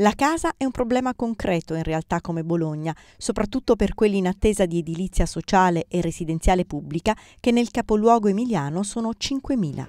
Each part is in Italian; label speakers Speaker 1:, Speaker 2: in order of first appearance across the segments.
Speaker 1: La casa è un problema concreto in realtà come Bologna, soprattutto per quelli in attesa di edilizia sociale e residenziale pubblica che nel capoluogo emiliano sono 5.000.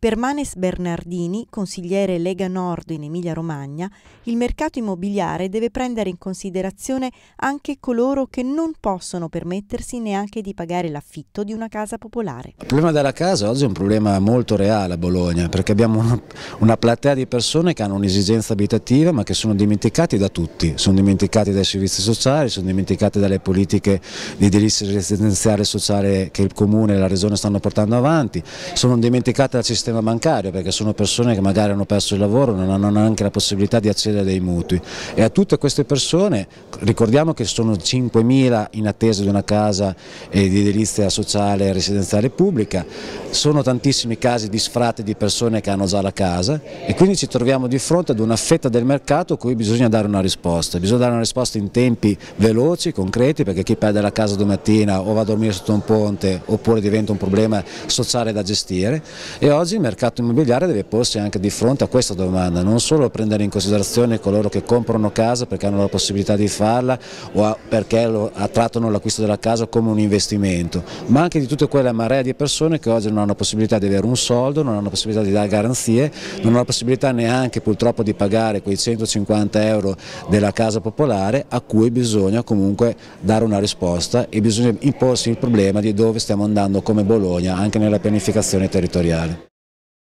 Speaker 1: Per Manes Bernardini, consigliere Lega Nord in Emilia-Romagna, il mercato immobiliare deve prendere in considerazione anche coloro che non possono permettersi neanche di pagare l'affitto di una casa popolare.
Speaker 2: Il problema della casa oggi è un problema molto reale a Bologna perché abbiamo una, una platea di persone che hanno un'esigenza abitativa ma che sono dimenticati da tutti, sono dimenticati dai servizi sociali, sono dimenticati dalle politiche di edilizia residenziale sociale che il comune e la regione stanno portando avanti, sono dimenticati dal sistema sistema bancario perché sono persone che magari hanno perso il lavoro, non hanno neanche la possibilità di accedere a dei mutui e a tutte queste persone, ricordiamo che sono 5.000 in attesa di una casa eh, di edilizia sociale e residenziale pubblica, sono tantissimi casi di sfratti di persone che hanno già la casa e quindi ci troviamo di fronte ad una fetta del mercato cui bisogna dare una risposta, bisogna dare una risposta in tempi veloci, concreti perché chi perde la casa domattina o va a dormire sotto un ponte oppure diventa un problema sociale da gestire e oggi il mercato immobiliare deve porsi anche di fronte a questa domanda, non solo prendere in considerazione coloro che comprano casa perché hanno la possibilità di farla o perché lo, trattano l'acquisto della casa come un investimento, ma anche di tutta quella marea di persone che oggi non hanno possibilità di avere un soldo, non hanno la possibilità di dare garanzie, non hanno la possibilità neanche purtroppo di pagare quei 150 euro della casa popolare a cui bisogna comunque dare una risposta e bisogna imporsi il problema di dove stiamo andando come Bologna anche nella pianificazione territoriale.